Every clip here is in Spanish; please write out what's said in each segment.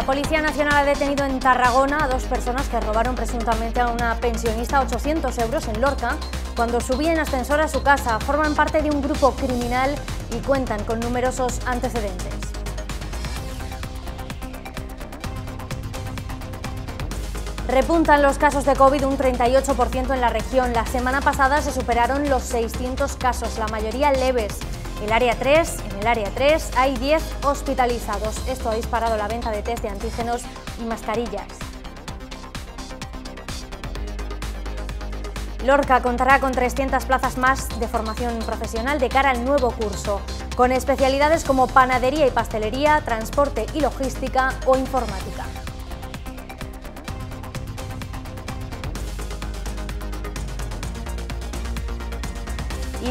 La Policía Nacional ha detenido en Tarragona a dos personas que robaron presuntamente a una pensionista 800 euros en Lorca cuando subía en ascensor a su casa. Forman parte de un grupo criminal y cuentan con numerosos antecedentes. Repuntan los casos de COVID un 38% en la región. La semana pasada se superaron los 600 casos, la mayoría leves. El área 3, en el área 3 hay 10 hospitalizados. Esto ha disparado la venta de test de antígenos y mascarillas. Lorca contará con 300 plazas más de formación profesional de cara al nuevo curso, con especialidades como panadería y pastelería, transporte y logística o informática.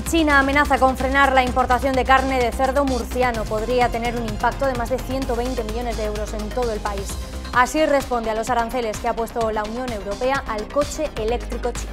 China amenaza con frenar la importación de carne de cerdo murciano. Podría tener un impacto de más de 120 millones de euros en todo el país. Así responde a los aranceles que ha puesto la Unión Europea al coche eléctrico chino.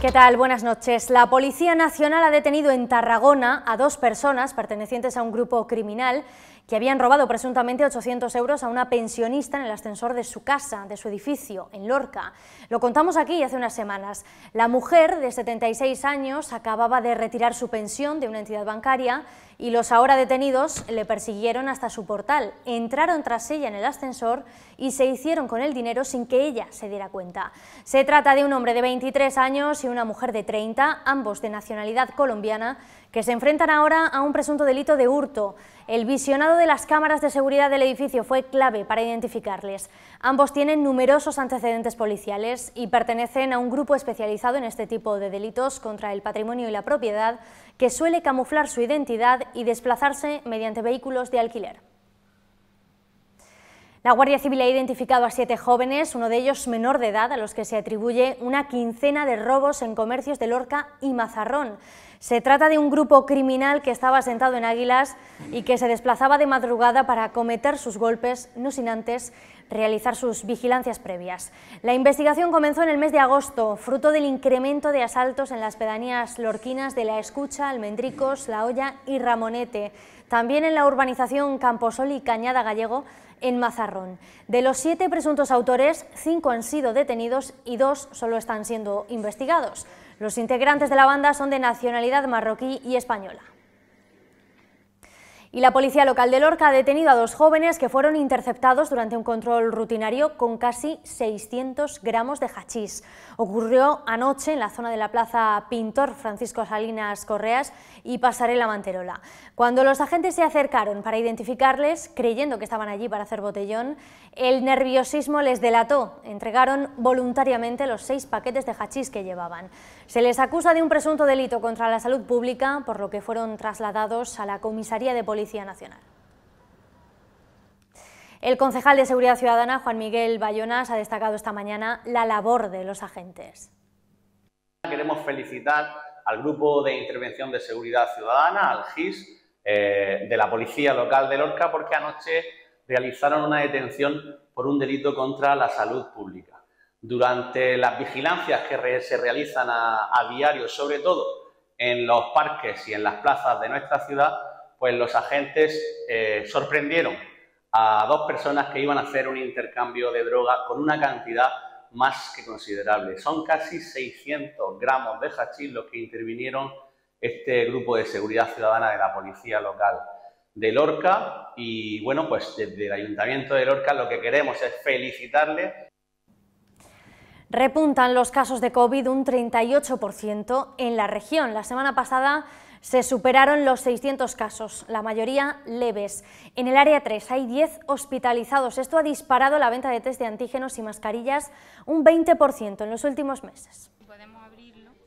¿Qué tal? Buenas noches. La Policía Nacional ha detenido en Tarragona a dos personas pertenecientes a un grupo criminal que habían robado presuntamente 800 euros a una pensionista en el ascensor de su casa, de su edificio, en Lorca. Lo contamos aquí hace unas semanas. La mujer, de 76 años, acababa de retirar su pensión de una entidad bancaria y los ahora detenidos le persiguieron hasta su portal, entraron tras ella en el ascensor y se hicieron con el dinero sin que ella se diera cuenta. Se trata de un hombre de 23 años y una mujer de 30, ambos de nacionalidad colombiana, que se enfrentan ahora a un presunto delito de hurto. El visionado de las cámaras de seguridad del edificio fue clave para identificarles. Ambos tienen numerosos antecedentes policiales y pertenecen a un grupo especializado en este tipo de delitos contra el patrimonio y la propiedad que suele camuflar su identidad y desplazarse mediante vehículos de alquiler. La Guardia Civil ha identificado a siete jóvenes, uno de ellos menor de edad, a los que se atribuye una quincena de robos en comercios de Lorca y Mazarrón. Se trata de un grupo criminal que estaba sentado en Águilas y que se desplazaba de madrugada para cometer sus golpes, no sin antes realizar sus vigilancias previas. La investigación comenzó en el mes de agosto, fruto del incremento de asaltos en las pedanías lorquinas de La Escucha, Almendricos, La olla y Ramonete, también en la urbanización Camposol y Cañada Gallego, en Mazarrón. De los siete presuntos autores, cinco han sido detenidos y dos solo están siendo investigados. Los integrantes de la banda son de nacionalidad marroquí y española. Y la policía local de Lorca ha detenido a dos jóvenes que fueron interceptados durante un control rutinario con casi 600 gramos de hachís. Ocurrió anoche en la zona de la plaza Pintor Francisco Salinas Correas y Pasarela Manterola. Cuando los agentes se acercaron para identificarles, creyendo que estaban allí para hacer botellón, el nerviosismo les delató. Entregaron voluntariamente los seis paquetes de hachís que llevaban. Se les acusa de un presunto delito contra la salud pública, por lo que fueron trasladados a la comisaría de policía Nacional. El concejal de Seguridad Ciudadana, Juan Miguel Bayonas, ha destacado esta mañana la labor de los agentes. Queremos felicitar al Grupo de Intervención de Seguridad Ciudadana, al GIS, eh, de la Policía Local de Lorca, porque anoche realizaron una detención por un delito contra la salud pública. Durante las vigilancias que se realizan a diario, sobre todo en los parques y en las plazas de nuestra ciudad, pues los agentes eh, sorprendieron a dos personas que iban a hacer un intercambio de droga con una cantidad más que considerable. Son casi 600 gramos de hachís los que intervinieron este grupo de seguridad ciudadana de la policía local de Lorca y bueno, pues desde el Ayuntamiento de Lorca lo que queremos es felicitarle Repuntan los casos de COVID un 38% en la región. La semana pasada se superaron los 600 casos, la mayoría leves. En el área 3 hay 10 hospitalizados. Esto ha disparado la venta de test de antígenos y mascarillas un 20% en los últimos meses.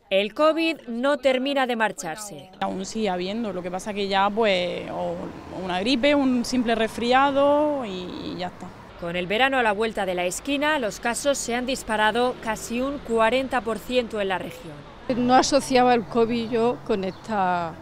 El COVID no termina de marcharse. Aún sigue habiendo, lo que pasa que ya pues una gripe, un simple resfriado y ya está. Con el verano a la vuelta de la esquina, los casos se han disparado casi un 40% en la región. No asociaba el COVID yo con esta,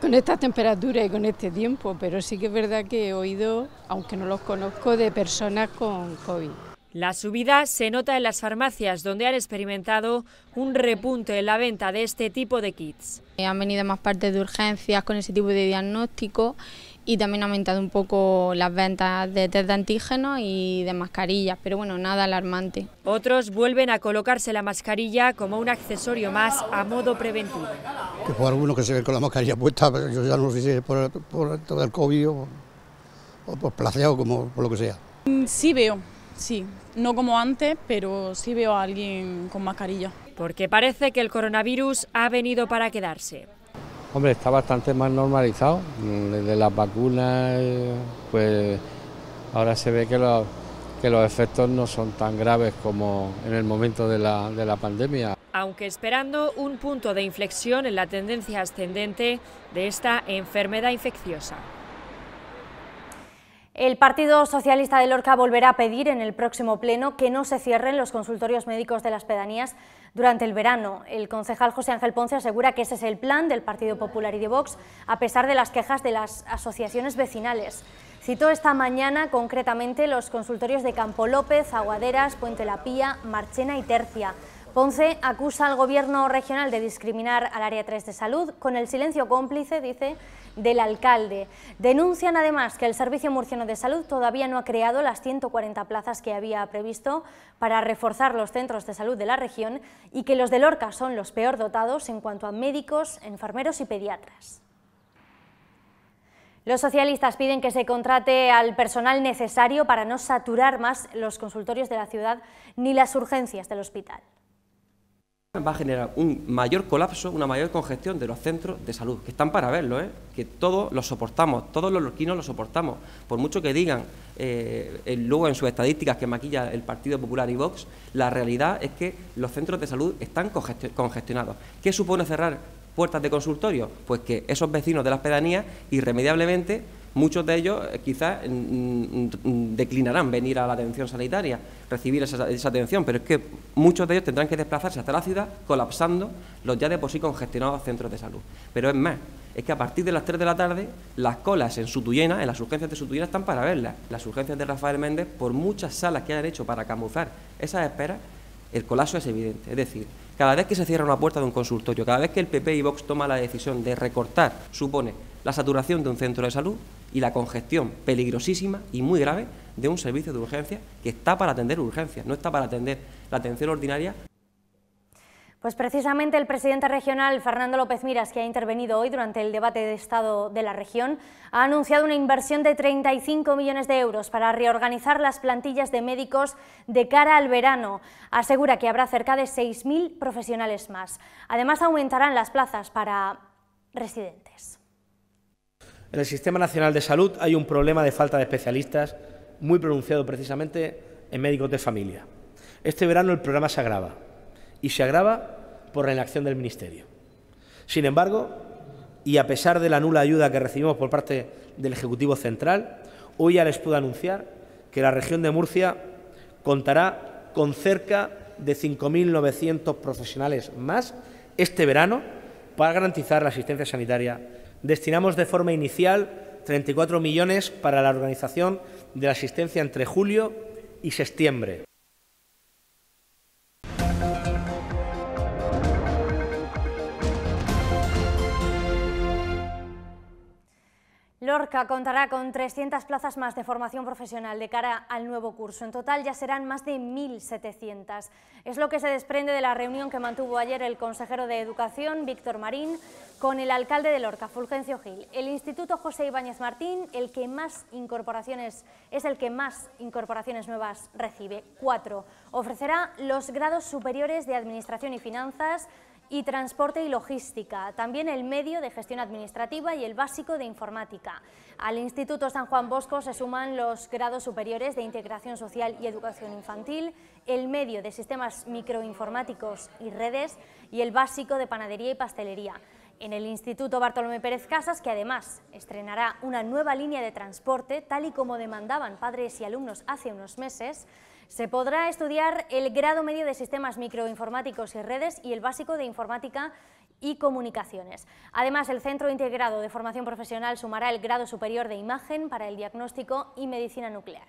con temperatura y con este tiempo, pero sí que es verdad que he oído, aunque no los conozco, de personas con COVID. La subida se nota en las farmacias, donde han experimentado un repunte en la venta de este tipo de kits. Eh, han venido más partes de urgencias con ese tipo de diagnóstico y también ha aumentado un poco las ventas de test de antígeno y de mascarillas, pero bueno, nada alarmante. Otros vuelven a colocarse la mascarilla como un accesorio más a modo preventivo. Que por algunos que se ven con la mascarilla puesta, yo ya no sé si es por, todo el COVID o, por placeado, como por lo que sea. Mm, sí veo, sí, no como antes, pero sí veo a alguien con mascarilla. Porque parece que el coronavirus ha venido para quedarse. Hombre, está bastante más normalizado. Mm, desde las vacunas, eh, pues ahora se ve que, los efectos no son tan graves como en el momento de la, de la pandemia. Aunque esperando un punto de inflexión en la tendencia ascendente de esta enfermedad infecciosa. El Partido Socialista de Lorca volverá a pedir en el próximo pleno que no se cierren los consultorios médicos de las pedanías durante el verano. El concejal José Ángel Ponce asegura que ese es el plan del Partido Popular y de Vox, a pesar de las quejas de las asociaciones vecinales. Citó esta mañana concretamente los consultorios de Campo López, Aguaderas, Puente La Pía, Marchena y Tercia. Ponce acusa al gobierno regional de discriminar al Área 3 de Salud con el silencio cómplice, dice, del alcalde. Denuncian además que el Servicio Murciano de Salud todavía no ha creado las 140 plazas que había previsto para reforzar los centros de salud de la región y que los de Lorca son los peor dotados en cuanto a médicos, enfermeros y pediatras. Los socialistas piden que se contrate al personal necesario para no saturar más los consultorios de la ciudad ni las urgencias del hospital va a generar un mayor colapso, una mayor congestión de los centros de salud, que están para verlo, ¿eh? que todos los soportamos, todos los lorquinos los soportamos, por mucho que digan eh, luego en sus estadísticas que maquilla el Partido Popular y Vox, la realidad es que los centros de salud están congestionados. ¿Qué supone cerrar puertas de consultorio? Pues que esos vecinos de las pedanías irremediablemente muchos de ellos eh, quizás mm, mm, mm, declinarán venir a la atención sanitaria, recibir esa, atención, pero es que muchos de ellos tendrán que desplazarse hasta la ciudad colapsando los ya de por sí congestionados centros de salud. Pero es más, es que a partir de las 3 de la tarde las colas en Sutuyena, en las urgencias de Sutuyena están para verlas. Las urgencias de Rafael Méndez, por muchas salas que han hecho para camuflar esas esperas, el colapso es evidente. Es decir, cada vez que se cierra una puerta de un consultorio, cada vez que el PP y Vox toma la decisión de recortar, supone la saturación de un centro de salud, y la congestión peligrosísima y muy grave de un servicio de urgencia que está para atender urgencias, no está para atender la atención ordinaria. Pues precisamente el presidente regional Fernando López Miras, que ha intervenido hoy durante el debate de Estado de la región, ha anunciado una inversión de 35 millones de euros para reorganizar las plantillas de médicos de cara al verano. Asegura que habrá cerca de 6.000 profesionales más. Además, aumentarán las plazas para residentes. En el Sistema Nacional de Salud hay un problema de falta de especialistas muy pronunciado precisamente en médicos de familia. Este verano el problema se agrava y se agrava por la inacción del Ministerio. Sin embargo, y a pesar de la nula ayuda que recibimos por parte del Ejecutivo Central, hoy ya les puedo anunciar que la región de Murcia contará con cerca de 5.900 profesionales más este verano para garantizar la asistencia sanitaria Destinamos de forma inicial 34 millones para la organización de la asistencia entre julio y septiembre. Lorca contará con 300 plazas más de formación profesional de cara al nuevo curso. En total ya serán más de 1.700. Es lo que se desprende de la reunión que mantuvo ayer el consejero de Educación, Víctor Marín, con el alcalde de Lorca, Fulgencio Gil. El Instituto José Ibáñez Martín, el que más incorporaciones, es el que más incorporaciones nuevas recibe, cuatro. Ofrecerá los grados superiores de Administración y Finanzas, y transporte y logística, también el medio de gestión administrativa y el básico de informática. Al Instituto San Juan Bosco se suman los grados superiores de integración social y educación infantil, el medio de sistemas microinformáticos y redes y el básico de panadería y pastelería. En el Instituto Bartolomé Pérez Casas, que además estrenará una nueva línea de transporte, tal y como demandaban padres y alumnos hace unos meses, se podrá estudiar el grado medio de sistemas microinformáticos y redes y el básico de informática y comunicaciones. Además, el Centro Integrado de Formación Profesional sumará el grado superior de imagen para el diagnóstico y medicina nuclear.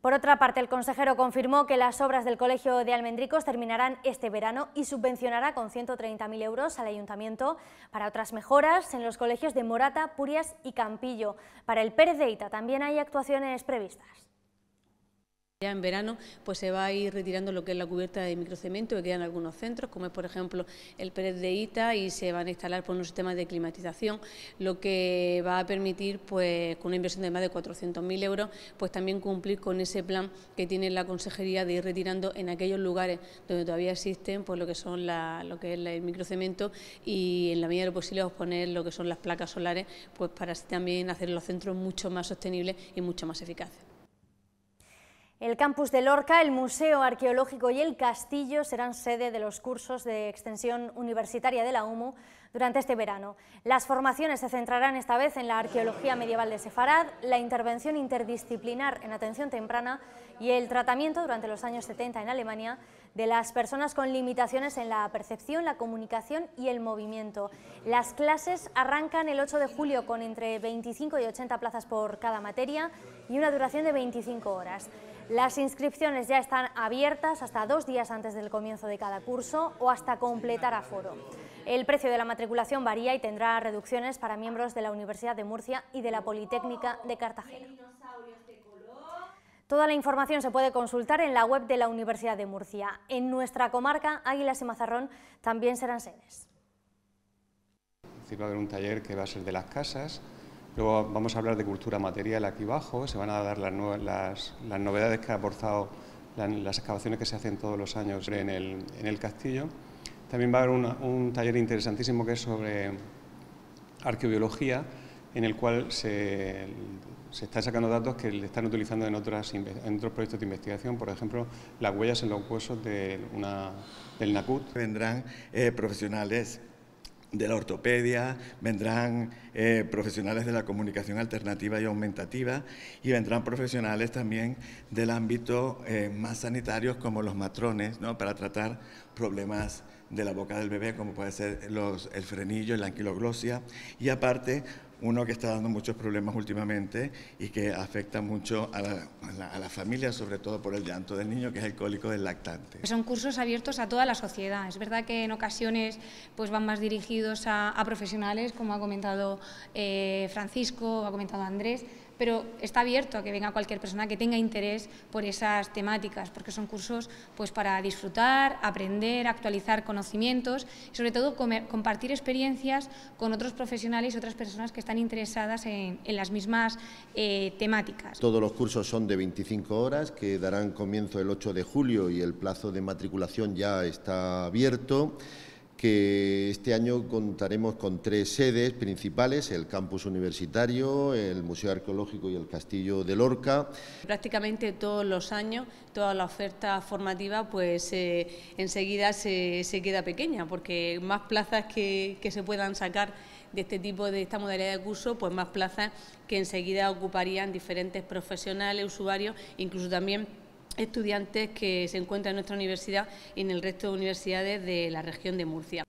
Por otra parte, el consejero confirmó que las obras del Colegio de Almendricos terminarán este verano y subvencionará con 130.000 euros al Ayuntamiento para otras mejoras en los colegios de Morata, Purias y Campillo. Para el Pérez también hay actuaciones previstas. Ya en verano pues se va a ir retirando lo que es la cubierta de microcemento que quedan algunos centros, como es por ejemplo el Pérez de Ita y se van a instalar por pues, un sistemas de climatización, lo que va a permitir pues con una inversión de más de 400.000 euros pues también cumplir con ese plan que tiene la consejería de ir retirando en aquellos lugares donde todavía existen pues lo que son lo que es el microcemento y en la medida de lo posible poner lo que son las placas solares pues para así también hacer los centros mucho más sostenibles y mucho más eficaces. El campus de Lorca, el Museo Arqueológico y el Castillo serán sede de los cursos de extensión universitaria de la UMU durante este verano. Las formaciones se centrarán esta vez en la arqueología medieval de Sefarad, la intervención interdisciplinar en atención temprana y el tratamiento durante los años 70 en Alemania de las personas con limitaciones en la percepción, la comunicación y el movimiento. Las clases arrancan el 8 de julio con entre 25 y 80 plazas por cada materia y una duración de 25 horas. Las inscripciones ya están abiertas hasta dos días antes del comienzo de cada curso o hasta completar aforo. El precio de la matriculación varía y tendrá reducciones para miembros de la Universidad de Murcia y de la Politécnica de Cartagena. Toda la información se puede consultar en la web de la Universidad de Murcia. En nuestra comarca, Águilas y Mazarrón también serán senes. Va a haber un taller que va a ser de las casas, luego vamos a hablar de cultura material aquí abajo, se van a dar las, novedades que ha aportado las excavaciones que se hacen todos los años en el, castillo. También va a haber un taller interesantísimo que es sobre arqueobiología, en el cual se, se, están sacando datos que le están utilizando en, otras, en otros proyectos de investigación, por ejemplo, las huellas en los huesos de una, del NACUT. Vendrán eh, profesionales de la ortopedia, vendrán eh, profesionales de la comunicación alternativa y aumentativa y vendrán profesionales también del ámbito eh, más sanitario como los matrones, para tratar problemas de la boca del bebé como puede ser los, el frenillo, la anquiloglosia y aparte uno que está dando muchos problemas últimamente y que afecta mucho a la, familia, sobre todo por el llanto del niño, que es el cólico del lactante. Son cursos abiertos a toda la sociedad. Es verdad que en ocasiones pues, van más dirigidos a, profesionales, como ha comentado eh, Francisco, ha comentado Andrés, pero está abierto a que venga cualquier persona que tenga interés por esas temáticas, porque son cursos pues, para disfrutar, aprender, actualizar conocimientos y sobre todo compartir experiencias con otros profesionales y otras personas que están interesadas en, las mismas eh, temáticas. Todos los cursos son de 25 horas que darán comienzo el 8 de julio y el plazo de matriculación ya está abierto que este año contaremos con tres sedes principales, el campus universitario, el Museo Arqueológico y el Castillo de Lorca. Prácticamente todos los años, toda la oferta formativa, pues eh, enseguida se, queda pequeña, porque más plazas que, se puedan sacar de este tipo de esta modalidad de curso, pues más plazas que enseguida ocuparían diferentes profesionales, usuarios, incluso también estudiantes que se encuentran en nuestra universidad y en el resto de universidades de la región de Murcia.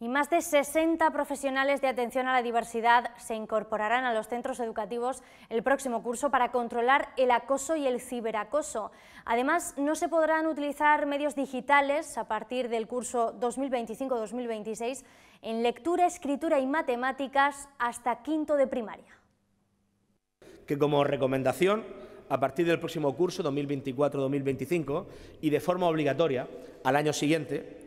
Y más de 60 profesionales de atención a la diversidad se incorporarán a los centros educativos el próximo curso para controlar el acoso y el ciberacoso. Además, no se podrán utilizar medios digitales a partir del curso 2025-2026 en lectura, escritura y matemáticas hasta quinto de primaria. Que como recomendación a partir del próximo curso 2024-2025 y de forma obligatoria al año siguiente,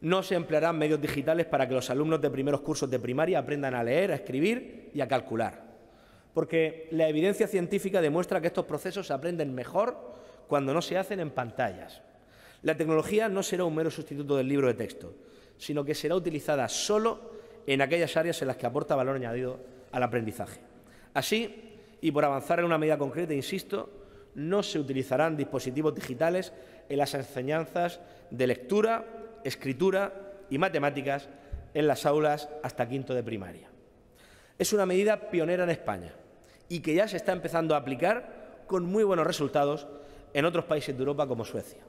no se emplearán medios digitales para que los alumnos de primeros cursos de primaria aprendan a leer, a escribir y a calcular. Porque la evidencia científica demuestra que estos procesos se aprenden mejor cuando no se hacen en pantallas. La tecnología no será un mero sustituto del libro de texto, sino que será utilizada solo en aquellas áreas en las que aporta valor añadido al aprendizaje. Así, y por avanzar en una medida concreta, insisto, no se utilizarán dispositivos digitales en las enseñanzas de lectura, escritura y matemáticas en las aulas hasta quinto de primaria. Es una medida pionera en España y que ya se está empezando a aplicar con muy buenos resultados en otros países de Europa como Suecia.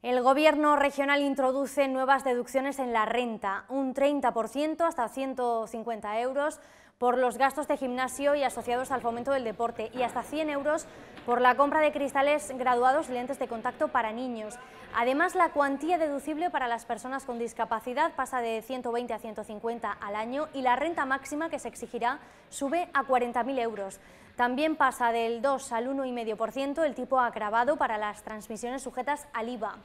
El Gobierno regional introduce nuevas deducciones en la renta, un 30% hasta 150 euros, por los gastos de gimnasio y asociados al fomento del deporte y hasta 100 euros por la compra de cristales graduados y lentes de contacto para niños. Además, la cuantía deducible para las personas con discapacidad pasa de 120 a 150 al año y la renta máxima que se exigirá sube a 40.000 euros. También pasa del 2 al 1,5% el tipo agravado para las transmisiones sujetas al IVA.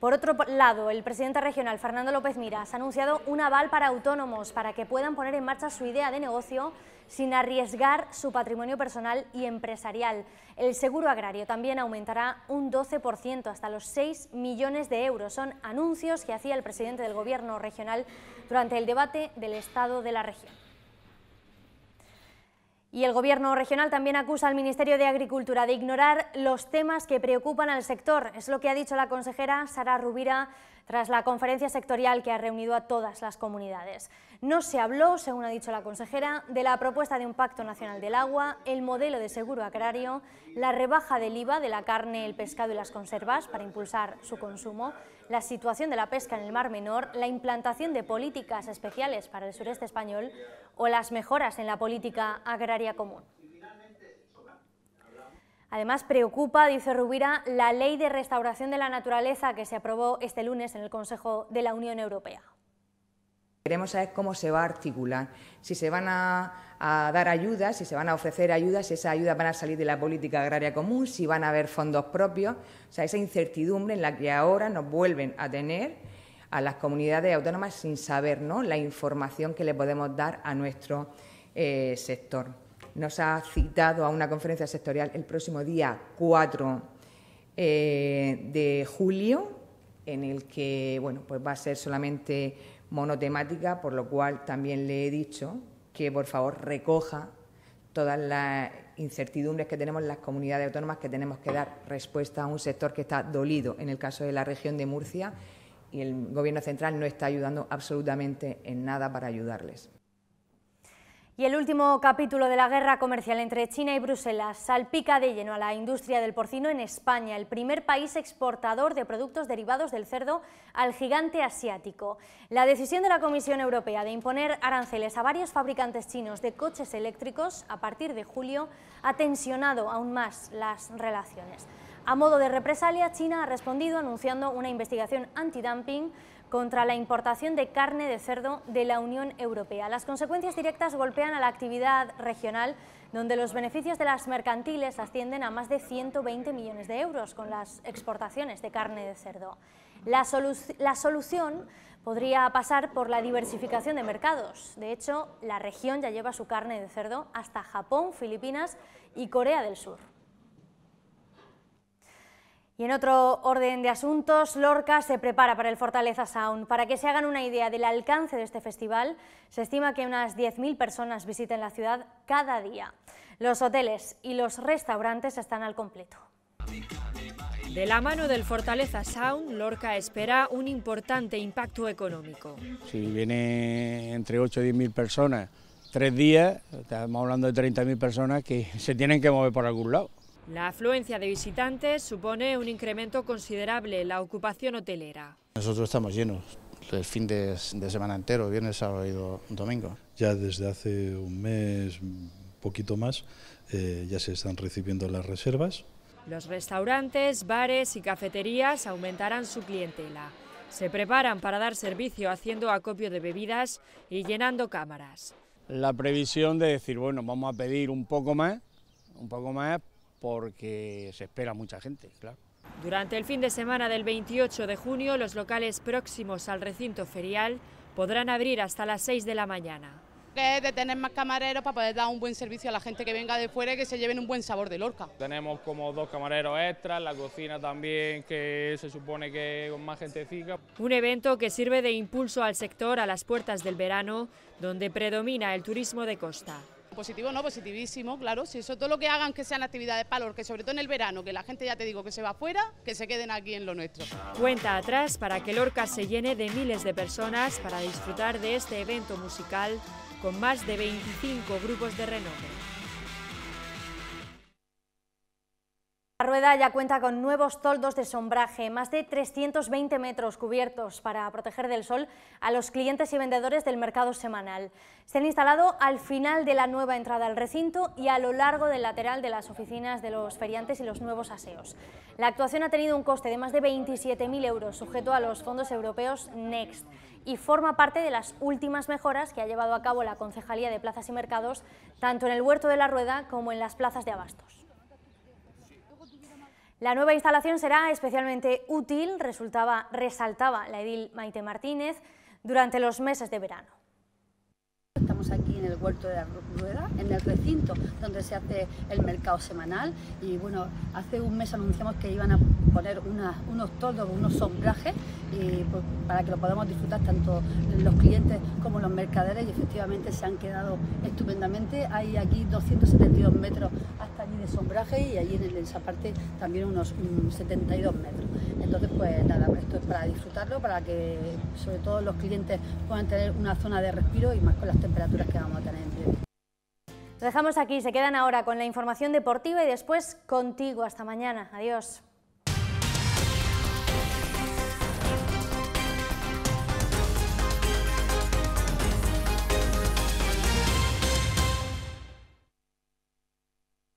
Por otro lado, el presidente regional, Fernando López Miras, ha anunciado un aval para autónomos para que puedan poner en marcha su idea de negocio sin arriesgar su patrimonio personal y empresarial. El seguro agrario también aumentará un 12% hasta los 6 millones de euros. Son anuncios que hacía el presidente del Gobierno regional durante el debate del Estado de la región. Y el Gobierno regional también acusa al Ministerio de Agricultura de ignorar los temas que preocupan al sector. Es lo que ha dicho la consejera Sara Rubira tras la conferencia sectorial que ha reunido a todas las comunidades. No se habló, según ha dicho la consejera, de la propuesta de un Pacto Nacional del Agua, el modelo de seguro agrario, la rebaja del IVA de la carne, el pescado y las conservas para impulsar su consumo, la situación de la pesca en el Mar Menor, la implantación de políticas especiales para el sureste español o las mejoras en la política agraria común. Además, preocupa, dice Rubira, la ley de restauración de la naturaleza que se aprobó este lunes en el Consejo de la Unión Europea. Queremos saber cómo se va a articular, si se van a, dar ayudas, si se van a ofrecer ayudas, si esas ayudas van a salir de la política agraria común, si van a haber fondos propios. O sea, esa incertidumbre en la que ahora nos vuelven a tener a las comunidades autónomas sin saber la información que le podemos dar a nuestro eh, sector nos ha citado a una conferencia sectorial el próximo día 4 eh, de julio, en el que bueno, pues va a ser solamente monotemática, por lo cual también le he dicho que por favor recoja todas las incertidumbres que tenemos en las comunidades autónomas, que tenemos que dar respuesta a un sector que está dolido, en el caso de la región de Murcia, y el Gobierno central no está ayudando absolutamente en nada para ayudarles. Y el último capítulo de la guerra comercial entre China y Bruselas salpica de lleno a la industria del porcino en España, el primer país exportador de productos derivados del cerdo al gigante asiático. La decisión de la Comisión Europea de imponer aranceles a varios fabricantes chinos de coches eléctricos a partir de julio ha tensionado aún más las relaciones. A modo de represalia, China ha respondido anunciando una investigación antidumping contra la importación de carne de cerdo de la Unión Europea. Las consecuencias directas golpean a la actividad regional, donde los beneficios de las mercantiles ascienden a más de 120 millones de euros con las exportaciones de carne de cerdo. La, la solución podría pasar por la diversificación de mercados. De hecho, la región ya lleva su carne de cerdo hasta Japón, Filipinas y Corea del Sur. Y en otro orden de asuntos, Lorca se prepara para el Fortaleza Sound. Para que se hagan una idea del alcance de este festival, se estima que unas 10.000 personas visiten la ciudad cada día. Los hoteles y los restaurantes están al completo. De la mano del Fortaleza Sound, Lorca espera un importante impacto económico. Si viene entre 8 y 10.000 personas, tres días, estamos hablando de 30.000 personas que se tienen que mover por algún lado. La afluencia de visitantes supone un incremento considerable en la ocupación hotelera. Nosotros estamos llenos el fin de, semana entero, viernes, sábado y domingo. Ya desde hace un mes, poquito más, eh, ya se están recibiendo las reservas. Los restaurantes, bares y cafeterías aumentarán su clientela. Se preparan para dar servicio haciendo acopio de bebidas y llenando cámaras. La previsión de decir, bueno, vamos a pedir un poco más, un poco más porque se espera mucha gente, claro. Durante el fin de semana del 28 de junio, los locales próximos al recinto ferial podrán abrir hasta las 6 de la mañana. de tener más camareros para poder dar un buen servicio a la gente que venga de fuera que se lleven un buen sabor de Lorca. Tenemos como dos camareros extras, la cocina también que se supone que con más gente fija. Un evento que sirve de impulso al sector a las puertas del verano, donde predomina el turismo de costa. Positivo, no, positivísimo, claro. Si eso todo lo que hagan que sean actividades para los que, sobre todo en el verano, que la gente ya te digo que se va afuera, que se queden aquí en lo nuestro. Cuenta atrás para que Lorca se llene de miles de personas para disfrutar de este evento musical con más de 25 grupos de renombre. Rueda ya cuenta con nuevos toldos de sombraje, más de 320 metros cubiertos para proteger del sol a los clientes y vendedores del mercado semanal. Se han instalado al final de la nueva entrada al recinto y a lo largo del lateral de las oficinas de los feriantes y los nuevos aseos. La actuación ha tenido un coste de más de 27.000 euros, sujeto a los fondos europeos NEXT, y forma parte de las últimas mejoras que ha llevado a cabo la Concejalía de Plazas y Mercados, tanto en el Huerto de la Rueda como en las plazas de abastos. La nueva instalación será especialmente útil, resultaba, resaltaba la edil Maite Martínez, durante los meses de verano aquí en el Huerto de la Rueda, en el recinto donde se hace el mercado semanal. Y bueno, hace un mes anunciamos que iban a poner unos toldos, unos sombrajes y, pues, para que lo podamos disfrutar tanto los clientes como los mercaderes y efectivamente se han quedado estupendamente. Hay aquí 272 metros hasta allí de sombraje y allí en esa parte también unos 72 mm, metros. Entonces, pues nada, pues, esto es para disfrutarlo, para que sobre todo los clientes puedan tener una zona de respiro y más con las temperaturas lo dejamos aquí, se quedan ahora con la información deportiva y después contigo. Hasta mañana. Adiós.